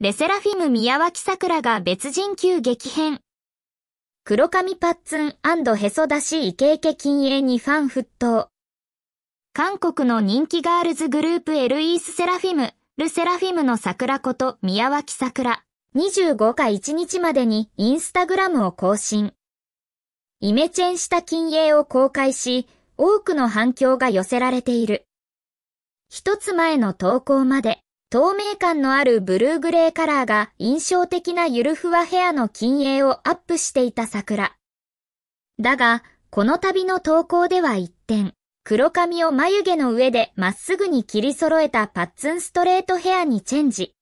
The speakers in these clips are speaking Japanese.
レセラフィム宮脇桜が別人級激変。黒髪パッツンへそ出しイケイケ禁煙にファン沸騰。韓国の人気ガールズグループエルイースセラフィム、ルセラフィムの桜こと宮脇桜。25日1日までにインスタグラムを更新。イメチェンした禁煙を公開し、多くの反響が寄せられている。一つ前の投稿まで。透明感のあるブルーグレーカラーが印象的なゆるふわヘアの金鋭をアップしていた桜。だが、この旅の投稿では一点、黒髪を眉毛の上でまっすぐに切り揃えたパッツンストレートヘアにチェンジ。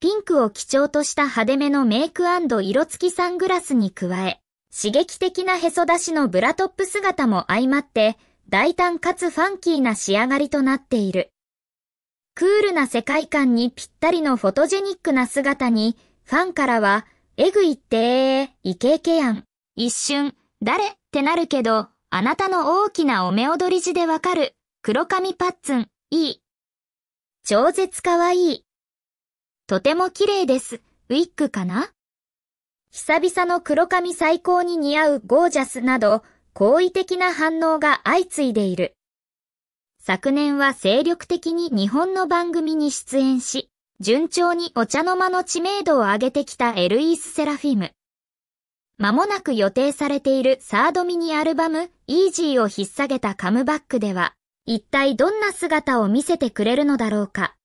ピンクを基調とした派手めのメイク色付きサングラスに加え、刺激的なへそ出しのブラトップ姿も相まって、大胆かつファンキーな仕上がりとなっている。クールな世界観にぴったりのフォトジェニックな姿に、ファンからは、えぐいってー、イケイケやん。一瞬、誰ってなるけど、あなたの大きなお目踊り字でわかる、黒髪パッツン、いい。超絶かわいい。とても綺麗です、ウィッグかな久々の黒髪最高に似合うゴージャスなど、好意的な反応が相次いでいる。昨年は精力的に日本の番組に出演し、順調にお茶の間の知名度を上げてきたエルイース・セラフィム。間もなく予定されているサードミニアルバム、イージーを引っ提げたカムバックでは、一体どんな姿を見せてくれるのだろうか。